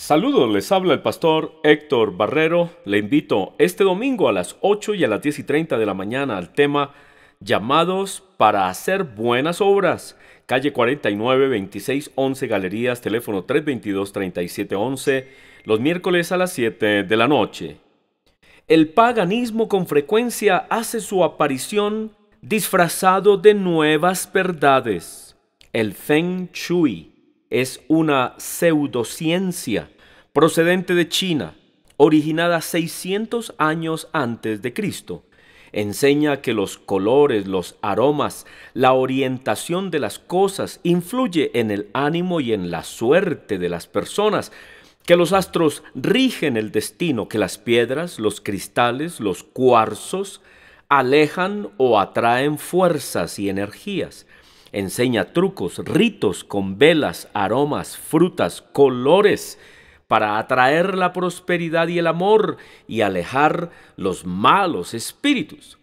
Saludos, les habla el pastor Héctor Barrero. Le invito este domingo a las 8 y a las 10 y 30 de la mañana al tema Llamados para hacer buenas obras. Calle 49 26 11 Galerías, teléfono 322 3711 los miércoles a las 7 de la noche. El paganismo con frecuencia hace su aparición disfrazado de nuevas verdades. El Feng Shui es una pseudociencia procedente de China, originada 600 años antes de Cristo. Enseña que los colores, los aromas, la orientación de las cosas influye en el ánimo y en la suerte de las personas, que los astros rigen el destino, que las piedras, los cristales, los cuarzos alejan o atraen fuerzas y energías Enseña trucos, ritos con velas, aromas, frutas, colores para atraer la prosperidad y el amor y alejar los malos espíritus.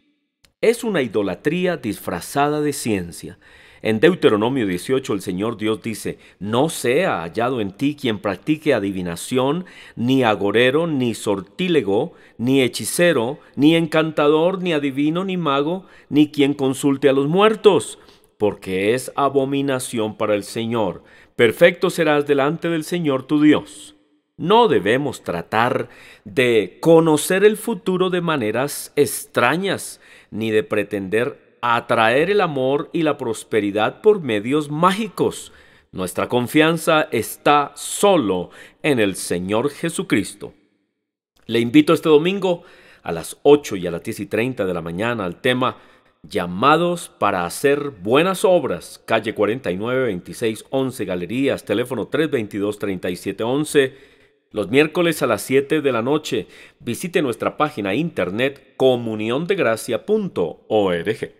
Es una idolatría disfrazada de ciencia. En Deuteronomio 18 el Señor Dios dice, no sea hallado en ti quien practique adivinación, ni agorero, ni sortílego, ni hechicero, ni encantador, ni adivino, ni mago, ni quien consulte a los muertos porque es abominación para el Señor. Perfecto serás delante del Señor tu Dios. No debemos tratar de conocer el futuro de maneras extrañas, ni de pretender atraer el amor y la prosperidad por medios mágicos. Nuestra confianza está solo en el Señor Jesucristo. Le invito este domingo a las 8 y a las 10 y 30 de la mañana al tema Llamados para hacer buenas obras, calle 49, 26, 11, galerías, teléfono 322 11. Los miércoles a las 7 de la noche, visite nuestra página internet comuniondegracia.org.